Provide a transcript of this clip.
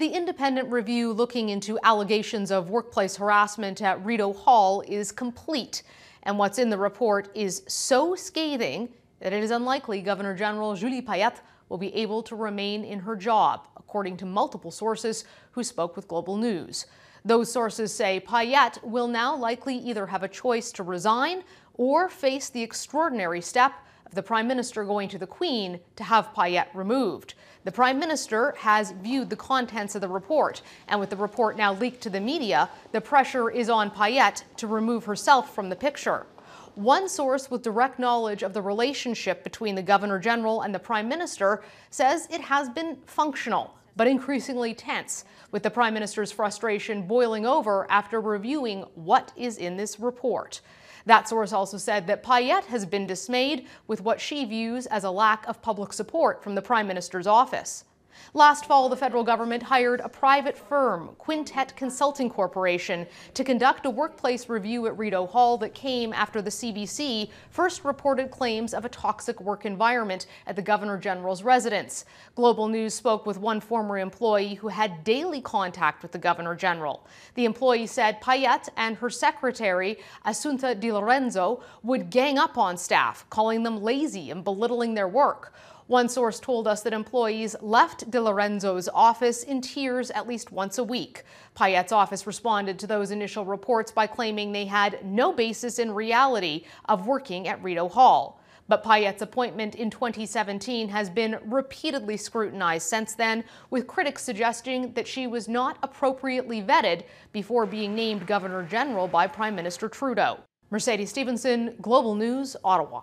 The independent review looking into allegations of workplace harassment at Rito Hall is complete, and what's in the report is so scathing that it is unlikely Governor General Julie Payette will be able to remain in her job, according to multiple sources who spoke with Global News. Those sources say Payette will now likely either have a choice to resign or face the extraordinary step of the Prime Minister going to the Queen to have Payette removed. The Prime Minister has viewed the contents of the report, and with the report now leaked to the media, the pressure is on Payette to remove herself from the picture. One source with direct knowledge of the relationship between the Governor General and the Prime Minister says it has been functional but increasingly tense, with the Prime Minister's frustration boiling over after reviewing what is in this report. That source also said that Payette has been dismayed with what she views as a lack of public support from the Prime Minister's office. Last fall, the federal government hired a private firm, Quintet Consulting Corporation, to conduct a workplace review at Rideau Hall that came after the CBC first reported claims of a toxic work environment at the Governor General's residence. Global News spoke with one former employee who had daily contact with the Governor General. The employee said Payette and her secretary, Assunta Di Lorenzo, would gang up on staff, calling them lazy and belittling their work. One source told us that employees left Lorenzo's office in tears at least once a week. Payette's office responded to those initial reports by claiming they had no basis in reality of working at Rito Hall. But Payette's appointment in 2017 has been repeatedly scrutinized since then, with critics suggesting that she was not appropriately vetted before being named Governor General by Prime Minister Trudeau. Mercedes Stevenson, Global News, Ottawa.